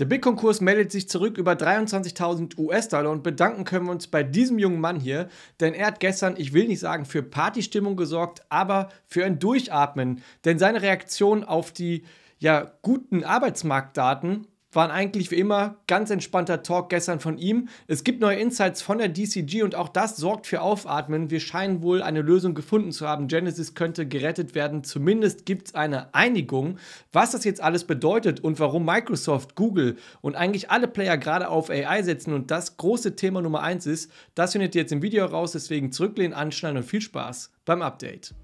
Der Bitcoin-Kurs meldet sich zurück über 23.000 US-Dollar und bedanken können wir uns bei diesem jungen Mann hier, denn er hat gestern, ich will nicht sagen für Partystimmung gesorgt, aber für ein Durchatmen, denn seine Reaktion auf die ja, guten Arbeitsmarktdaten waren eigentlich wie immer ganz entspannter Talk gestern von ihm. Es gibt neue Insights von der DCG und auch das sorgt für Aufatmen. Wir scheinen wohl eine Lösung gefunden zu haben. Genesis könnte gerettet werden. Zumindest gibt es eine Einigung. Was das jetzt alles bedeutet und warum Microsoft, Google und eigentlich alle Player gerade auf AI setzen und das große Thema Nummer 1 ist, das findet ihr jetzt im Video raus. Deswegen zurücklehnen, anschnallen und viel Spaß beim Update.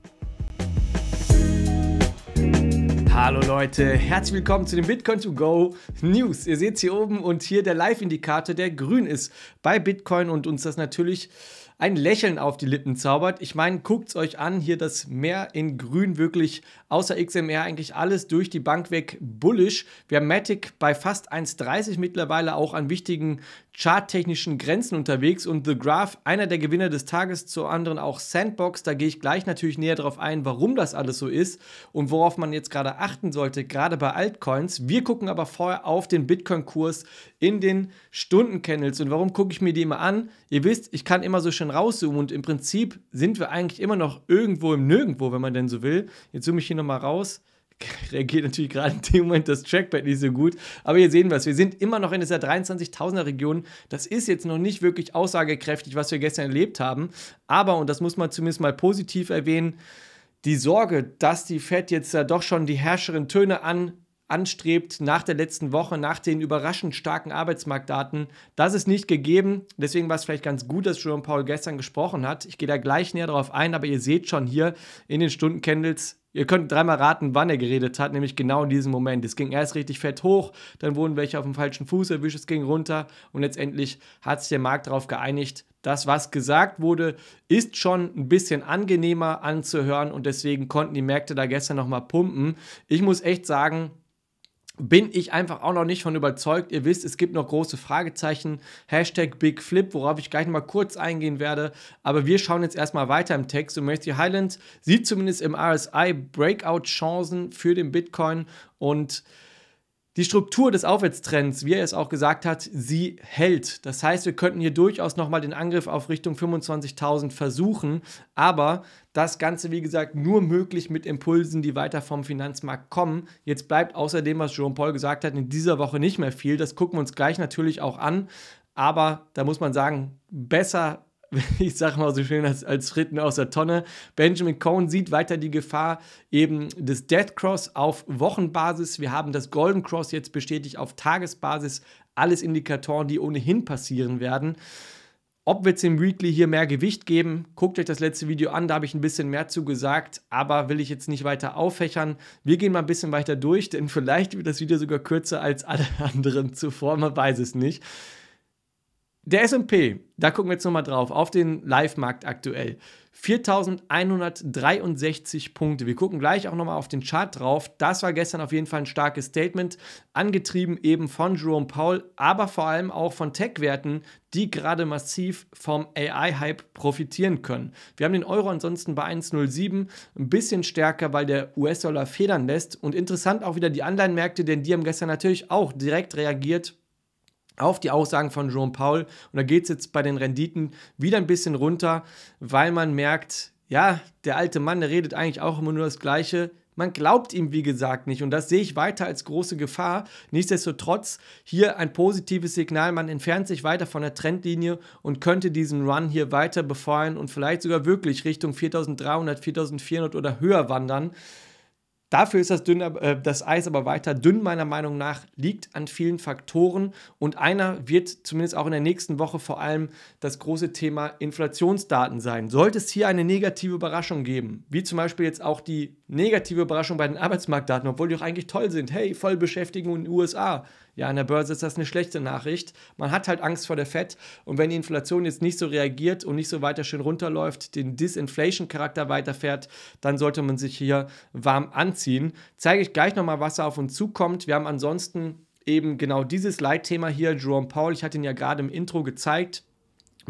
Hallo Leute, herzlich willkommen zu den Bitcoin to Go News. Ihr seht hier oben und hier der Live-Indikator, der grün ist bei Bitcoin und uns das natürlich ein Lächeln auf die Lippen zaubert. Ich meine, guckt's euch an, hier das Meer in grün wirklich außer XMR eigentlich alles durch die Bank weg bullisch. Wir haben Matic bei fast 1,30 mittlerweile auch an wichtigen charttechnischen Grenzen unterwegs und The Graph einer der Gewinner des Tages, zu anderen auch Sandbox. Da gehe ich gleich natürlich näher darauf ein, warum das alles so ist und worauf man jetzt gerade achten sollte, gerade bei Altcoins. Wir gucken aber vorher auf den Bitcoin-Kurs in den Stundenkennels. Und warum gucke ich mir die immer an? Ihr wisst, ich kann immer so schön rauszoomen und im Prinzip sind wir eigentlich immer noch irgendwo im Nirgendwo, wenn man denn so will. Jetzt zoome ich hier nochmal raus. reagiert natürlich gerade in dem Moment das Trackpad nicht so gut. Aber hier sehen wir es. Wir sind immer noch in dieser 23.000er Region. Das ist jetzt noch nicht wirklich aussagekräftig, was wir gestern erlebt haben. Aber, und das muss man zumindest mal positiv erwähnen, die Sorge, dass die Fed jetzt da doch schon die herrscheren Töne an anstrebt nach der letzten Woche, nach den überraschend starken Arbeitsmarktdaten. Das ist nicht gegeben. Deswegen war es vielleicht ganz gut, dass Jerome Paul gestern gesprochen hat. Ich gehe da gleich näher drauf ein, aber ihr seht schon hier in den Stundencandles, Ihr könnt dreimal raten, wann er geredet hat, nämlich genau in diesem Moment. Es ging erst richtig fett hoch, dann wurden welche auf dem falschen Fuß erwischt, es ging runter und letztendlich hat sich der Markt darauf geeinigt, das, was gesagt wurde, ist schon ein bisschen angenehmer anzuhören und deswegen konnten die Märkte da gestern nochmal pumpen. Ich muss echt sagen, bin ich einfach auch noch nicht von überzeugt. Ihr wisst, es gibt noch große Fragezeichen. Hashtag Big Flip, worauf ich gleich nochmal kurz eingehen werde. Aber wir schauen jetzt erstmal weiter im Text. Und Matthew Highland sieht zumindest im RSI Breakout-Chancen für den Bitcoin und die Struktur des Aufwärtstrends, wie er es auch gesagt hat, sie hält. Das heißt, wir könnten hier durchaus nochmal den Angriff auf Richtung 25.000 versuchen, aber das Ganze, wie gesagt, nur möglich mit Impulsen, die weiter vom Finanzmarkt kommen. Jetzt bleibt außerdem, was Jerome Paul gesagt hat, in dieser Woche nicht mehr viel. Das gucken wir uns gleich natürlich auch an. Aber da muss man sagen, besser ich sag mal so schön, als, als Fritten aus der Tonne. Benjamin Cohen sieht weiter die Gefahr eben des Dead Cross auf Wochenbasis. Wir haben das Golden Cross jetzt bestätigt auf Tagesbasis. Alles Indikatoren, die ohnehin passieren werden. Ob wir jetzt im Weekly hier mehr Gewicht geben, guckt euch das letzte Video an, da habe ich ein bisschen mehr zu gesagt, aber will ich jetzt nicht weiter auffächern. Wir gehen mal ein bisschen weiter durch, denn vielleicht wird das Video sogar kürzer als alle anderen zuvor, man weiß es nicht. Der SP, da gucken wir jetzt nochmal drauf, auf den Live-Markt aktuell. 4163 Punkte. Wir gucken gleich auch nochmal auf den Chart drauf. Das war gestern auf jeden Fall ein starkes Statement, angetrieben eben von Jerome Powell, aber vor allem auch von Tech-Werten, die gerade massiv vom AI-Hype profitieren können. Wir haben den Euro ansonsten bei 1,07 ein bisschen stärker, weil der US-Dollar federn lässt. Und interessant auch wieder die Anleihenmärkte, denn die haben gestern natürlich auch direkt reagiert auf die Aussagen von Jerome Paul. Und da geht es jetzt bei den Renditen wieder ein bisschen runter, weil man merkt, ja, der alte Mann, der redet eigentlich auch immer nur das Gleiche. Man glaubt ihm, wie gesagt, nicht. Und das sehe ich weiter als große Gefahr. Nichtsdestotrotz hier ein positives Signal. Man entfernt sich weiter von der Trendlinie und könnte diesen Run hier weiter befeuern und vielleicht sogar wirklich Richtung 4300, 4400 oder höher wandern. Dafür ist das, dünn, äh, das Eis aber weiter dünn, meiner Meinung nach, liegt an vielen Faktoren. Und einer wird zumindest auch in der nächsten Woche vor allem das große Thema Inflationsdaten sein. Sollte es hier eine negative Überraschung geben, wie zum Beispiel jetzt auch die negative Überraschung bei den Arbeitsmarktdaten, obwohl die auch eigentlich toll sind, hey, Vollbeschäftigung in den USA, ja, an der Börse ist das eine schlechte Nachricht. Man hat halt Angst vor der Fed. Und wenn die Inflation jetzt nicht so reagiert und nicht so weiter schön runterläuft, den Disinflation-Charakter weiterfährt, dann sollte man sich hier warm anziehen. Zeige ich gleich nochmal, was da auf uns zukommt. Wir haben ansonsten eben genau dieses Leitthema hier, Jerome Paul. Ich hatte ihn ja gerade im Intro gezeigt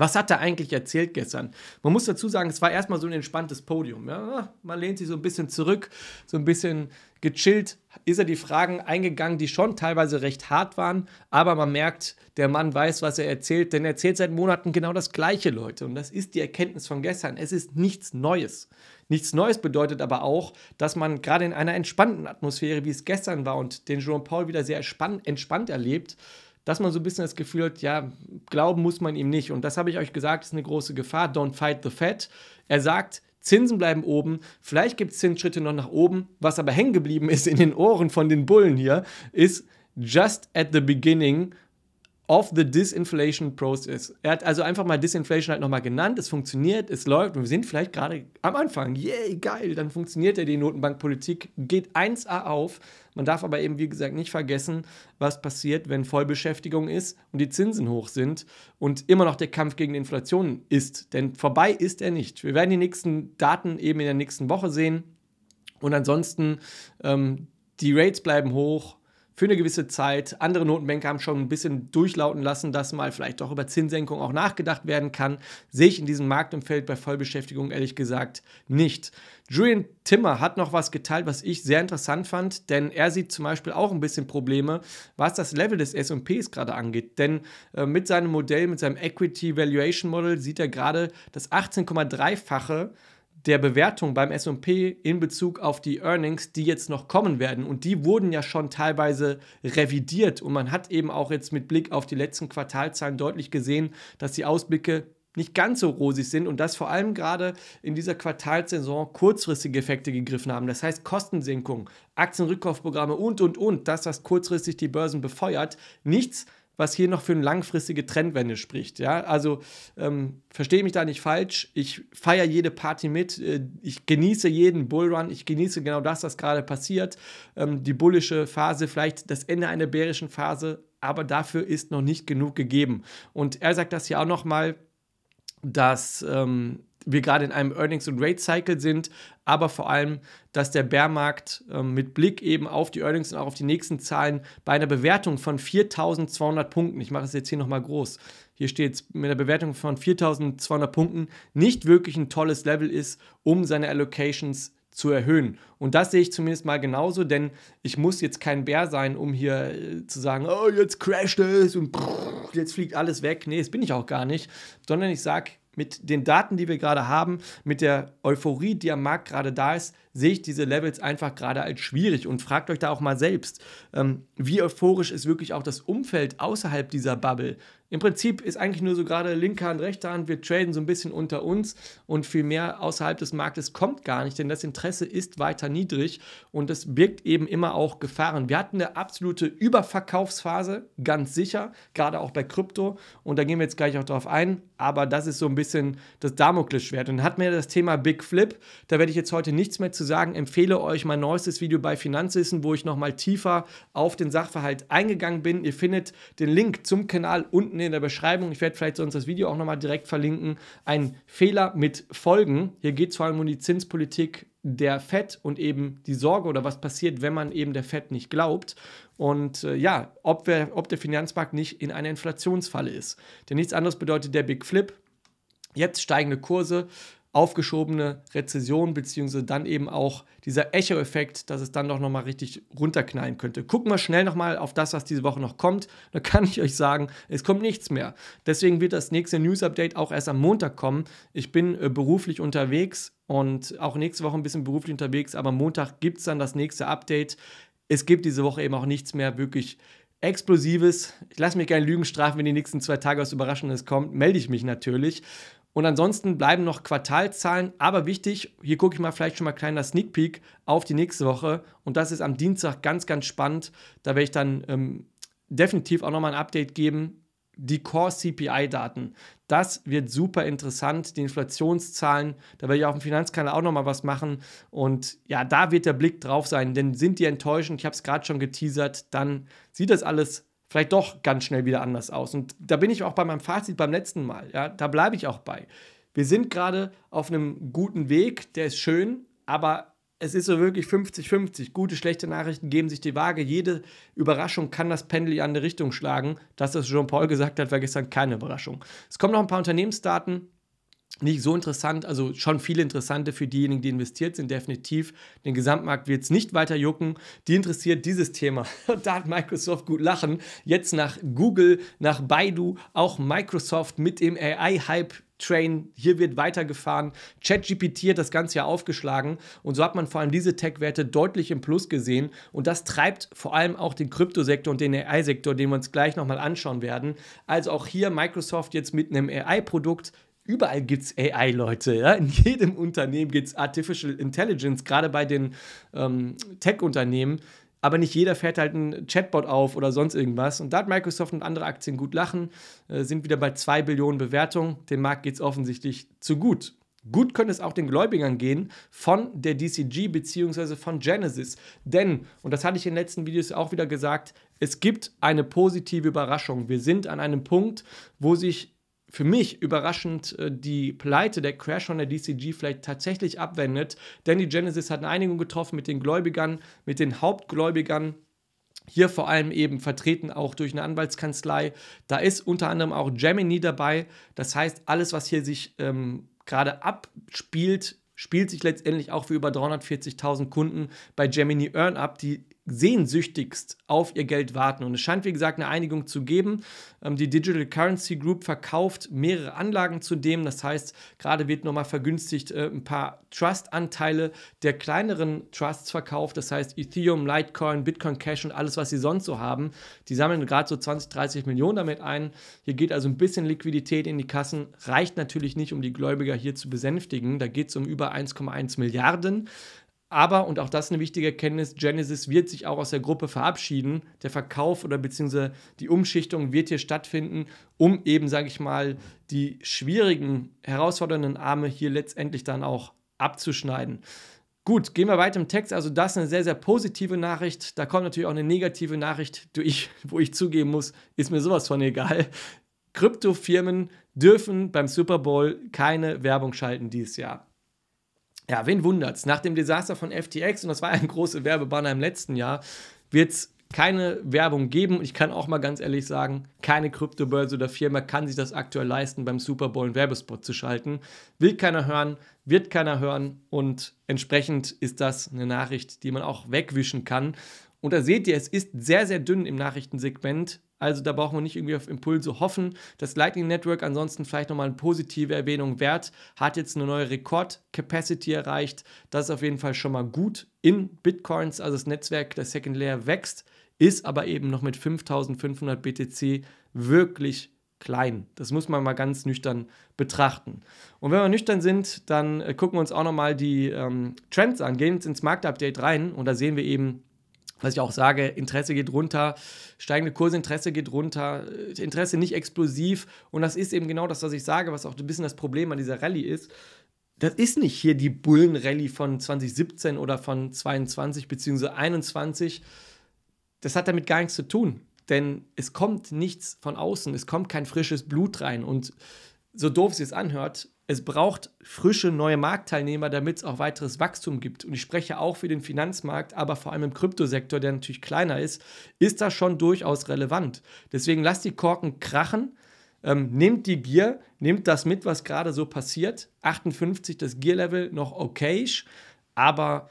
was hat er eigentlich erzählt gestern? Man muss dazu sagen, es war erstmal so ein entspanntes Podium. Ja? Man lehnt sich so ein bisschen zurück, so ein bisschen gechillt ist er die Fragen eingegangen, die schon teilweise recht hart waren, aber man merkt, der Mann weiß, was er erzählt, denn er erzählt seit Monaten genau das Gleiche, Leute. Und das ist die Erkenntnis von gestern. Es ist nichts Neues. Nichts Neues bedeutet aber auch, dass man gerade in einer entspannten Atmosphäre, wie es gestern war und den jean Paul wieder sehr entspannt erlebt, dass man so ein bisschen das Gefühl hat, ja, glauben muss man ihm nicht. Und das habe ich euch gesagt, ist eine große Gefahr. Don't fight the Fed. Er sagt, Zinsen bleiben oben, vielleicht gibt es Zinsschritte noch nach oben. Was aber hängen geblieben ist in den Ohren von den Bullen hier, ist just at the beginning of the Disinflation Process. Er hat also einfach mal Disinflation halt nochmal genannt. Es funktioniert, es läuft und wir sind vielleicht gerade am Anfang. Yay, geil, dann funktioniert ja die Notenbankpolitik, geht 1a auf. Man darf aber eben, wie gesagt, nicht vergessen, was passiert, wenn Vollbeschäftigung ist und die Zinsen hoch sind und immer noch der Kampf gegen Inflation ist. Denn vorbei ist er nicht. Wir werden die nächsten Daten eben in der nächsten Woche sehen. Und ansonsten, ähm, die Rates bleiben hoch, für eine gewisse Zeit. Andere Notenbanker haben schon ein bisschen durchlauten lassen, dass mal vielleicht doch über Zinssenkung auch nachgedacht werden kann. Sehe ich in diesem Marktumfeld bei Vollbeschäftigung ehrlich gesagt nicht. Julian Timmer hat noch was geteilt, was ich sehr interessant fand, denn er sieht zum Beispiel auch ein bisschen Probleme, was das Level des S&Ps gerade angeht. Denn äh, mit seinem Modell, mit seinem Equity Valuation Model sieht er gerade das 18,3-fache der Bewertung beim SP in Bezug auf die Earnings, die jetzt noch kommen werden. Und die wurden ja schon teilweise revidiert. Und man hat eben auch jetzt mit Blick auf die letzten Quartalzahlen deutlich gesehen, dass die Ausblicke nicht ganz so rosig sind und dass vor allem gerade in dieser Quartalsaison kurzfristige Effekte gegriffen haben. Das heißt Kostensenkung, Aktienrückkaufprogramme und, und, und, dass das kurzfristig die Börsen befeuert. Nichts, was hier noch für eine langfristige Trendwende spricht. Ja? Also ähm, verstehe mich da nicht falsch. Ich feiere jede Party mit. Äh, ich genieße jeden Bullrun. Ich genieße genau das, was gerade passiert. Ähm, die bullische Phase, vielleicht das Ende einer bärischen Phase. Aber dafür ist noch nicht genug gegeben. Und er sagt das hier auch nochmal, dass ähm, wir gerade in einem Earnings- und Rate-Cycle sind, aber vor allem, dass der Bärmarkt äh, mit Blick eben auf die Earnings und auch auf die nächsten Zahlen bei einer Bewertung von 4.200 Punkten, ich mache es jetzt hier nochmal groß, hier steht es mit einer Bewertung von 4.200 Punkten, nicht wirklich ein tolles Level ist, um seine Allocations zu erhöhen. Und das sehe ich zumindest mal genauso, denn ich muss jetzt kein Bär sein, um hier äh, zu sagen, oh, jetzt crasht es und brrr, jetzt fliegt alles weg. Nee, das bin ich auch gar nicht, sondern ich sage, mit den Daten, die wir gerade haben, mit der Euphorie, die am Markt gerade da ist, sehe ich diese Levels einfach gerade als schwierig und fragt euch da auch mal selbst, ähm, wie euphorisch ist wirklich auch das Umfeld außerhalb dieser Bubble? Im Prinzip ist eigentlich nur so gerade linke Hand, rechte Hand, wir traden so ein bisschen unter uns und viel mehr außerhalb des Marktes kommt gar nicht, denn das Interesse ist weiter niedrig und das birgt eben immer auch Gefahren. Wir hatten eine absolute Überverkaufsphase, ganz sicher, gerade auch bei Krypto und da gehen wir jetzt gleich auch drauf ein, aber das ist so ein bisschen das Damoklesschwert. Und dann hat mir das Thema Big Flip, da werde ich jetzt heute nichts mehr zu sagen, empfehle euch mein neuestes Video bei Finanzwissen, wo ich nochmal tiefer auf den Sachverhalt eingegangen bin. Ihr findet den Link zum Kanal unten unten in der Beschreibung, ich werde vielleicht sonst das Video auch nochmal direkt verlinken, Ein Fehler mit Folgen. Hier geht es vor allem um die Zinspolitik der Fed und eben die Sorge oder was passiert, wenn man eben der Fed nicht glaubt und äh, ja, ob, wir, ob der Finanzmarkt nicht in einer Inflationsfalle ist. Denn nichts anderes bedeutet der Big Flip. Jetzt steigende Kurse, aufgeschobene Rezession, beziehungsweise dann eben auch dieser Echo-Effekt, dass es dann doch nochmal richtig runterknallen könnte. Gucken wir schnell nochmal auf das, was diese Woche noch kommt. Da kann ich euch sagen, es kommt nichts mehr. Deswegen wird das nächste News-Update auch erst am Montag kommen. Ich bin äh, beruflich unterwegs und auch nächste Woche ein bisschen beruflich unterwegs, aber Montag gibt es dann das nächste Update. Es gibt diese Woche eben auch nichts mehr wirklich Explosives. Ich lasse mich gerne Lügen strafen, wenn die nächsten zwei Tage was Überraschendes kommt. Melde ich mich natürlich. Und ansonsten bleiben noch Quartalzahlen, aber wichtig, hier gucke ich mal vielleicht schon mal kleiner Sneak Peek auf die nächste Woche. Und das ist am Dienstag ganz, ganz spannend. Da werde ich dann ähm, definitiv auch nochmal ein Update geben. Die Core-CPI-Daten, das wird super interessant. Die Inflationszahlen, da werde ich auf dem Finanzkanal auch nochmal was machen. Und ja, da wird der Blick drauf sein, denn sind die enttäuschend, ich habe es gerade schon geteasert, dann sieht das alles vielleicht doch ganz schnell wieder anders aus. Und da bin ich auch bei meinem Fazit beim letzten Mal. Ja, da bleibe ich auch bei. Wir sind gerade auf einem guten Weg, der ist schön, aber es ist so wirklich 50-50. Gute, schlechte Nachrichten geben sich die Waage. Jede Überraschung kann das Pendel in eine Richtung schlagen. Das, was Jean-Paul gesagt hat, war gestern keine Überraschung. Es kommen noch ein paar Unternehmensdaten nicht so interessant, also schon viele interessante für diejenigen, die investiert sind, definitiv. Den Gesamtmarkt wird es nicht weiter jucken. Die interessiert dieses Thema. Und da hat Microsoft gut lachen. Jetzt nach Google, nach Baidu, auch Microsoft mit dem AI-Hype Train, hier wird weitergefahren. ChatGPT hat das Ganze ja aufgeschlagen und so hat man vor allem diese Tech-Werte deutlich im Plus gesehen und das treibt vor allem auch den Kryptosektor und den AI-Sektor, den wir uns gleich nochmal anschauen werden. Also auch hier Microsoft jetzt mit einem AI-Produkt überall gibt es AI, Leute. Ja? In jedem Unternehmen gibt es Artificial Intelligence, gerade bei den ähm, Tech-Unternehmen. Aber nicht jeder fährt halt ein Chatbot auf oder sonst irgendwas. Und da hat Microsoft und andere Aktien gut lachen, äh, sind wieder bei 2 Billionen Bewertungen. Dem Markt geht es offensichtlich zu gut. Gut könnte es auch den Gläubigern gehen von der DCG bzw. von Genesis. Denn, und das hatte ich in den letzten Videos auch wieder gesagt, es gibt eine positive Überraschung. Wir sind an einem Punkt, wo sich für mich überraschend äh, die Pleite der Crash on der DCG vielleicht tatsächlich abwendet, denn die Genesis hat eine Einigung getroffen mit den Gläubigern, mit den Hauptgläubigern. Hier vor allem eben vertreten auch durch eine Anwaltskanzlei. Da ist unter anderem auch Gemini dabei. Das heißt, alles, was hier sich ähm, gerade abspielt, spielt sich letztendlich auch für über 340.000 Kunden bei Gemini Earn ab, die sehnsüchtigst auf ihr Geld warten. Und es scheint, wie gesagt, eine Einigung zu geben. Ähm, die Digital Currency Group verkauft mehrere Anlagen zudem. Das heißt, gerade wird nochmal vergünstigt äh, ein paar Trust-Anteile der kleineren Trusts verkauft. Das heißt, Ethereum, Litecoin, Bitcoin Cash und alles, was sie sonst so haben. Die sammeln gerade so 20, 30 Millionen damit ein. Hier geht also ein bisschen Liquidität in die Kassen. Reicht natürlich nicht, um die Gläubiger hier zu besänftigen. Da geht es um über 1,1 Milliarden. Aber, und auch das ist eine wichtige Erkenntnis, Genesis wird sich auch aus der Gruppe verabschieden. Der Verkauf oder beziehungsweise die Umschichtung wird hier stattfinden, um eben, sage ich mal, die schwierigen, herausfordernden Arme hier letztendlich dann auch abzuschneiden. Gut, gehen wir weiter im Text. Also das ist eine sehr, sehr positive Nachricht. Da kommt natürlich auch eine negative Nachricht, ich, wo ich zugeben muss, ist mir sowas von egal. Kryptofirmen dürfen beim Super Bowl keine Werbung schalten dieses Jahr. Ja, wen wundert's? Nach dem Desaster von FTX, und das war ein großer Werbebanner im letzten Jahr, wird es keine Werbung geben. Ich kann auch mal ganz ehrlich sagen, keine Kryptobörse oder Firma kann sich das aktuell leisten, beim Super Bowl einen Werbespot zu schalten. Will keiner hören, wird keiner hören und entsprechend ist das eine Nachricht, die man auch wegwischen kann. Und da seht ihr, es ist sehr, sehr dünn im Nachrichtensegment. Also da brauchen wir nicht irgendwie auf Impulse hoffen. Das Lightning Network ansonsten vielleicht nochmal eine positive Erwähnung wert, hat jetzt eine neue Rekord-Capacity erreicht. Das ist auf jeden Fall schon mal gut in Bitcoins. Also das Netzwerk der Second Layer wächst, ist aber eben noch mit 5500 BTC wirklich klein. Das muss man mal ganz nüchtern betrachten. Und wenn wir nüchtern sind, dann äh, gucken wir uns auch nochmal die ähm, Trends an, gehen jetzt ins Marktupdate rein und da sehen wir eben, was ich auch sage, Interesse geht runter, steigende Kursinteresse geht runter, äh, Interesse nicht explosiv. Und das ist eben genau das, was ich sage, was auch ein bisschen das Problem an dieser Rallye ist. Das ist nicht hier die Bullenrallye von 2017 oder von 22 bzw. 21. Das hat damit gar nichts zu tun, denn es kommt nichts von außen, es kommt kein frisches Blut rein. Und so doof es sich anhört, es braucht frische neue Marktteilnehmer, damit es auch weiteres Wachstum gibt. Und ich spreche auch für den Finanzmarkt, aber vor allem im Kryptosektor, der natürlich kleiner ist, ist das schon durchaus relevant. Deswegen lasst die Korken krachen, ähm, nehmt die Gier, nehmt das mit, was gerade so passiert. 58 das Gear-Level noch okay, aber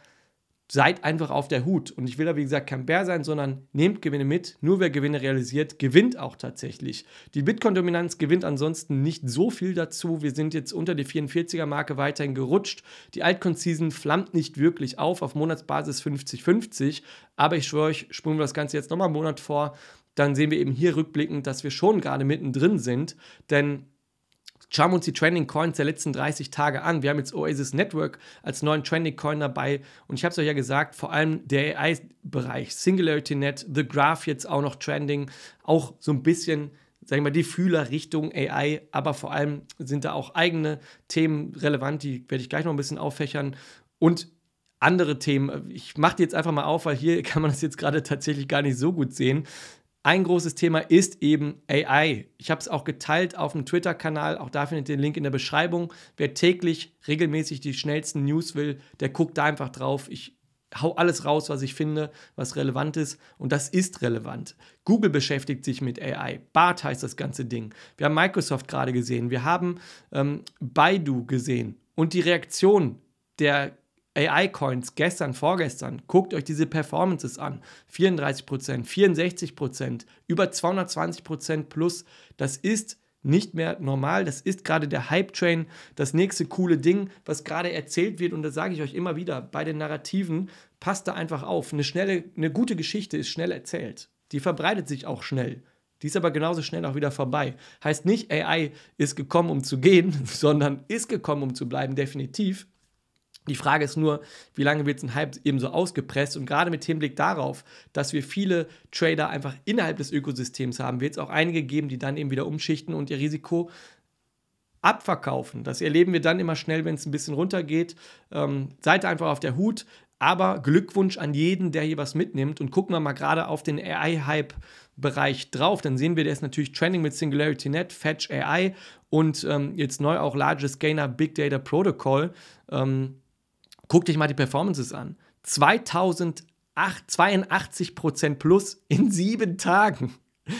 seid einfach auf der Hut. Und ich will da, wie gesagt, kein Bär sein, sondern nehmt Gewinne mit. Nur wer Gewinne realisiert, gewinnt auch tatsächlich. Die Bitcoin-Dominanz gewinnt ansonsten nicht so viel dazu. Wir sind jetzt unter die 44er-Marke weiterhin gerutscht. Die Altcoin-Season flammt nicht wirklich auf, auf Monatsbasis 50-50. Aber ich schwöre euch, springen wir das Ganze jetzt nochmal einen Monat vor, dann sehen wir eben hier rückblickend, dass wir schon gerade mittendrin sind. Denn Schauen wir uns die Trending Coins der letzten 30 Tage an. Wir haben jetzt Oasis Network als neuen Trending Coin dabei und ich habe es euch ja gesagt, vor allem der AI-Bereich, Singularity Net, The Graph jetzt auch noch Trending, auch so ein bisschen sag ich mal, die Fühler Richtung AI, aber vor allem sind da auch eigene Themen relevant, die werde ich gleich noch ein bisschen auffächern und andere Themen. Ich mache die jetzt einfach mal auf, weil hier kann man das jetzt gerade tatsächlich gar nicht so gut sehen. Ein großes Thema ist eben AI. Ich habe es auch geteilt auf dem Twitter-Kanal, auch da findet ihr den Link in der Beschreibung. Wer täglich regelmäßig die schnellsten News will, der guckt da einfach drauf. Ich hau alles raus, was ich finde, was relevant ist. Und das ist relevant. Google beschäftigt sich mit AI. BART heißt das ganze Ding. Wir haben Microsoft gerade gesehen. Wir haben ähm, Baidu gesehen. Und die Reaktion der AI-Coins gestern, vorgestern, guckt euch diese Performances an. 34%, 64%, über 220% plus. Das ist nicht mehr normal. Das ist gerade der Hype-Train, das nächste coole Ding, was gerade erzählt wird. Und das sage ich euch immer wieder, bei den Narrativen passt da einfach auf. Eine, schnelle, eine gute Geschichte ist schnell erzählt. Die verbreitet sich auch schnell. Die ist aber genauso schnell auch wieder vorbei. Heißt nicht, AI ist gekommen, um zu gehen, sondern ist gekommen, um zu bleiben, definitiv. Die Frage ist nur, wie lange wird es ein Hype eben so ausgepresst? Und gerade mit Hinblick darauf, dass wir viele Trader einfach innerhalb des Ökosystems haben, wird es auch einige geben, die dann eben wieder umschichten und ihr Risiko abverkaufen. Das erleben wir dann immer schnell, wenn es ein bisschen runtergeht. Ähm, seid einfach auf der Hut. Aber Glückwunsch an jeden, der hier was mitnimmt. Und gucken wir mal gerade auf den AI-Hype-Bereich drauf. Dann sehen wir, der ist natürlich Trending mit Singularity Net, Fetch AI und ähm, jetzt neu auch Largest Gainer Big Data Protocol. Ähm, Guck dich mal die Performances an. 2082 Prozent plus in sieben Tagen.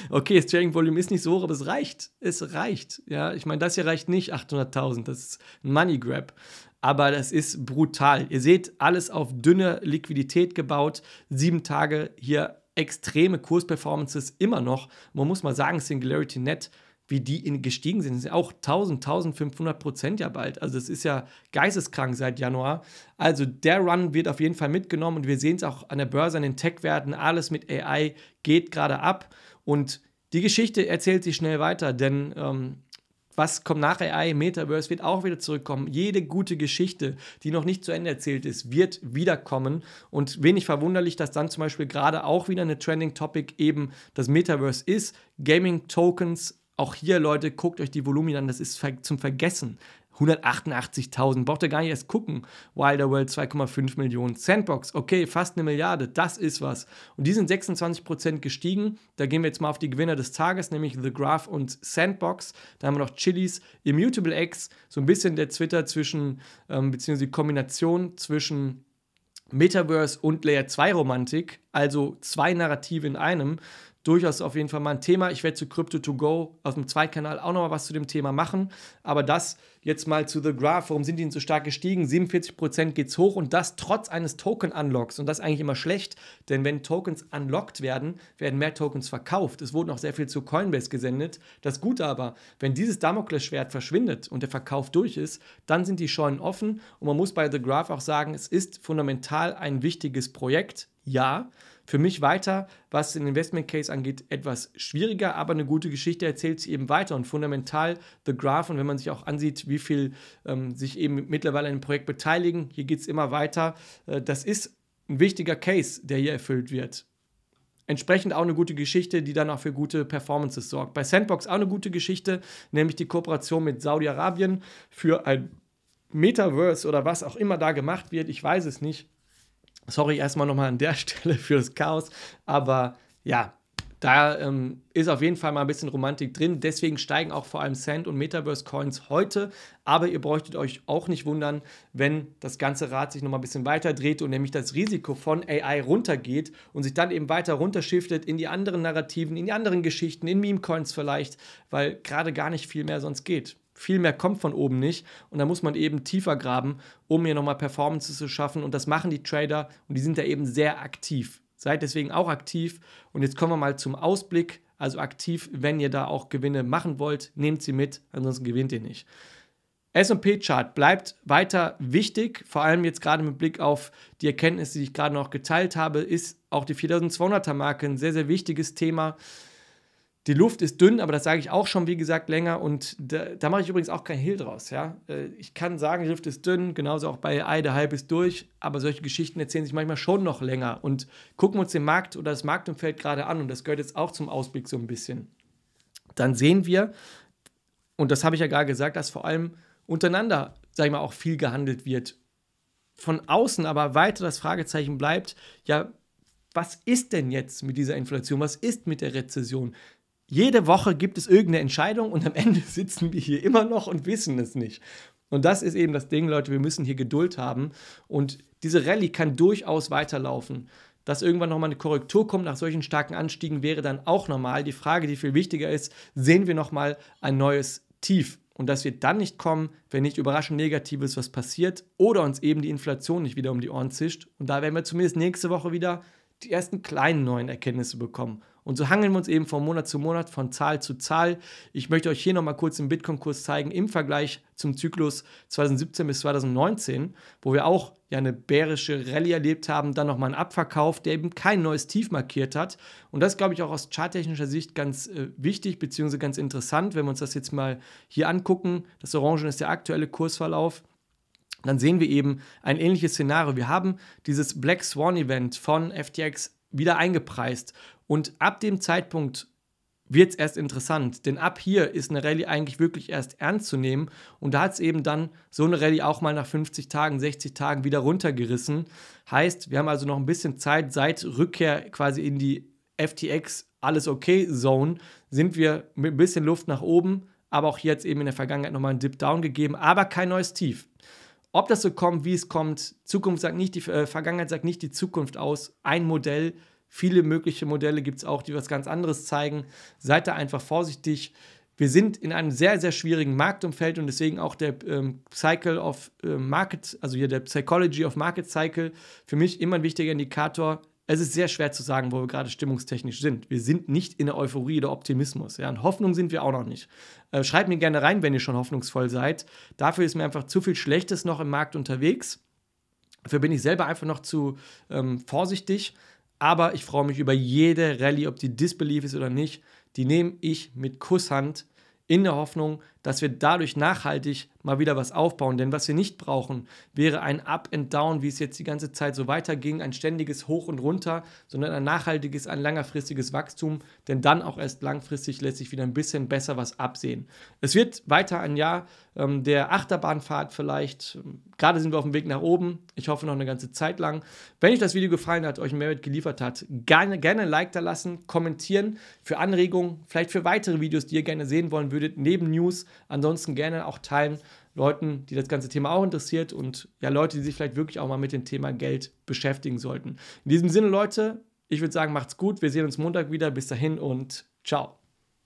Okay, das Trading Volume ist nicht so hoch, aber es reicht. Es reicht. Ja, ich meine, das hier reicht nicht 800.000. Das ist ein Money Grab. Aber das ist brutal. Ihr seht, alles auf dünne Liquidität gebaut. Sieben Tage hier extreme Kursperformances immer noch. Man muss mal sagen, Singularity Net wie die in, gestiegen sind. Das sind auch 1000, 1500 Prozent ja bald. Also das ist ja geisteskrank seit Januar. Also der Run wird auf jeden Fall mitgenommen und wir sehen es auch an der Börse, an den Tech-Werten. Alles mit AI geht gerade ab und die Geschichte erzählt sich schnell weiter, denn ähm, was kommt nach AI? Metaverse wird auch wieder zurückkommen. Jede gute Geschichte, die noch nicht zu Ende erzählt ist, wird wiederkommen. Und wenig verwunderlich, dass dann zum Beispiel gerade auch wieder eine Trending Topic eben das Metaverse ist. Gaming Tokens auch hier, Leute, guckt euch die Volumina an, das ist zum Vergessen. 188.000, braucht ihr gar nicht erst gucken. Wilder World 2,5 Millionen. Sandbox, okay, fast eine Milliarde, das ist was. Und die sind 26% gestiegen. Da gehen wir jetzt mal auf die Gewinner des Tages, nämlich The Graph und Sandbox. Da haben wir noch Chilis, Immutable X, so ein bisschen der Twitter zwischen, ähm, beziehungsweise die Kombination zwischen Metaverse und Layer 2 Romantik, also zwei Narrative in einem durchaus auf jeden Fall mal ein Thema. Ich werde zu Crypto2Go auf dem Zweikanal auch nochmal was zu dem Thema machen. Aber das jetzt mal zu The Graph. Warum sind die denn so stark gestiegen? 47% geht es hoch und das trotz eines Token-Unlocks. Und das ist eigentlich immer schlecht, denn wenn Tokens unlocked werden, werden mehr Tokens verkauft. Es wurde noch sehr viel zu Coinbase gesendet. Das Gute aber, wenn dieses Damoklesschwert verschwindet und der Verkauf durch ist, dann sind die Scheunen offen. Und man muss bei The Graph auch sagen, es ist fundamental ein wichtiges Projekt. Ja, für mich weiter, was den Investment Case angeht, etwas schwieriger, aber eine gute Geschichte erzählt sie eben weiter und fundamental The Graph. Und wenn man sich auch ansieht, wie viel ähm, sich eben mittlerweile an dem Projekt beteiligen, hier geht es immer weiter. Äh, das ist ein wichtiger Case, der hier erfüllt wird. Entsprechend auch eine gute Geschichte, die dann auch für gute Performances sorgt. Bei Sandbox auch eine gute Geschichte, nämlich die Kooperation mit Saudi-Arabien für ein Metaverse oder was auch immer da gemacht wird. Ich weiß es nicht. Sorry erstmal nochmal an der Stelle für das Chaos, aber ja, da ähm, ist auf jeden Fall mal ein bisschen Romantik drin. Deswegen steigen auch vor allem Sand und Metaverse Coins heute. Aber ihr bräuchtet euch auch nicht wundern, wenn das ganze Rad sich nochmal ein bisschen weiter dreht und nämlich das Risiko von AI runtergeht und sich dann eben weiter runterschiftet in die anderen Narrativen, in die anderen Geschichten, in Meme Coins vielleicht, weil gerade gar nicht viel mehr sonst geht. Viel mehr kommt von oben nicht und da muss man eben tiefer graben, um hier nochmal Performances zu schaffen und das machen die Trader und die sind da eben sehr aktiv. Seid deswegen auch aktiv und jetzt kommen wir mal zum Ausblick. Also aktiv, wenn ihr da auch Gewinne machen wollt, nehmt sie mit, ansonsten gewinnt ihr nicht. SP-Chart bleibt weiter wichtig, vor allem jetzt gerade mit Blick auf die Erkenntnisse, die ich gerade noch geteilt habe, ist auch die 4200er-Marke ein sehr, sehr wichtiges Thema. Die Luft ist dünn, aber das sage ich auch schon, wie gesagt, länger. Und da, da mache ich übrigens auch kein Hehl draus. Ja? Äh, ich kann sagen, die Luft ist dünn, genauso auch bei Eide halb ist durch. Aber solche Geschichten erzählen sich manchmal schon noch länger. Und gucken wir uns den Markt oder das Marktumfeld gerade an. Und das gehört jetzt auch zum Ausblick so ein bisschen. Dann sehen wir, und das habe ich ja gerade gesagt, dass vor allem untereinander, sage ich mal, auch viel gehandelt wird. Von außen aber weiter das Fragezeichen bleibt, ja, was ist denn jetzt mit dieser Inflation? Was ist mit der Rezession? Jede Woche gibt es irgendeine Entscheidung und am Ende sitzen wir hier immer noch und wissen es nicht. Und das ist eben das Ding, Leute, wir müssen hier Geduld haben und diese Rallye kann durchaus weiterlaufen. Dass irgendwann nochmal eine Korrektur kommt nach solchen starken Anstiegen wäre dann auch normal. Die Frage, die viel wichtiger ist, sehen wir nochmal ein neues Tief? Und das wird dann nicht kommen, wenn nicht überraschend Negatives was passiert oder uns eben die Inflation nicht wieder um die Ohren zischt. Und da werden wir zumindest nächste Woche wieder die ersten kleinen neuen Erkenntnisse bekommen. Und so hangeln wir uns eben von Monat zu Monat, von Zahl zu Zahl. Ich möchte euch hier nochmal kurz den Bitcoin-Kurs zeigen im Vergleich zum Zyklus 2017 bis 2019, wo wir auch ja eine bärische Rallye erlebt haben, dann nochmal einen Abverkauf, der eben kein neues Tief markiert hat. Und das glaube ich auch aus charttechnischer Sicht ganz äh, wichtig beziehungsweise ganz interessant, wenn wir uns das jetzt mal hier angucken. Das Orangen ist der aktuelle Kursverlauf dann sehen wir eben ein ähnliches Szenario. Wir haben dieses Black Swan Event von FTX wieder eingepreist und ab dem Zeitpunkt wird es erst interessant, denn ab hier ist eine Rallye eigentlich wirklich erst ernst zu nehmen und da hat es eben dann so eine Rallye auch mal nach 50 Tagen, 60 Tagen wieder runtergerissen. Heißt, wir haben also noch ein bisschen Zeit seit Rückkehr quasi in die FTX alles okay Zone, sind wir mit ein bisschen Luft nach oben, aber auch hier hat es eben in der Vergangenheit nochmal einen Dip Down gegeben, aber kein neues Tief. Ob das so kommt, wie es kommt, Zukunft sagt nicht, die äh, Vergangenheit sagt nicht die Zukunft aus. Ein Modell Viele mögliche Modelle gibt es auch, die was ganz anderes zeigen. Seid da einfach vorsichtig. Wir sind in einem sehr, sehr schwierigen Marktumfeld und deswegen auch der ähm, Cycle of äh, Market, also hier der Psychology of Market Cycle, für mich immer ein wichtiger Indikator. Es ist sehr schwer zu sagen, wo wir gerade stimmungstechnisch sind. Wir sind nicht in der Euphorie oder Optimismus. Ja? Und Hoffnung sind wir auch noch nicht. Äh, schreibt mir gerne rein, wenn ihr schon hoffnungsvoll seid. Dafür ist mir einfach zu viel Schlechtes noch im Markt unterwegs. Dafür bin ich selber einfach noch zu ähm, vorsichtig. Aber ich freue mich über jede Rallye, ob die Disbelief ist oder nicht. Die nehme ich mit Kusshand in der Hoffnung, dass wir dadurch nachhaltig mal wieder was aufbauen. Denn was wir nicht brauchen, wäre ein Up and Down, wie es jetzt die ganze Zeit so weiterging, ein ständiges Hoch und Runter, sondern ein nachhaltiges, ein längerfristiges Wachstum. Denn dann auch erst langfristig lässt sich wieder ein bisschen besser was absehen. Es wird weiter ein Jahr ähm, der Achterbahnfahrt vielleicht. Gerade sind wir auf dem Weg nach oben. Ich hoffe noch eine ganze Zeit lang. Wenn euch das Video gefallen hat, euch ein Mehrwert geliefert hat, gerne, gerne ein Like da lassen, kommentieren für Anregungen, vielleicht für weitere Videos, die ihr gerne sehen wollen würdet, neben News Ansonsten gerne auch teilen Leuten, die das ganze Thema auch interessiert und ja, Leute, die sich vielleicht wirklich auch mal mit dem Thema Geld beschäftigen sollten. In diesem Sinne, Leute, ich würde sagen, macht's gut. Wir sehen uns Montag wieder. Bis dahin und ciao.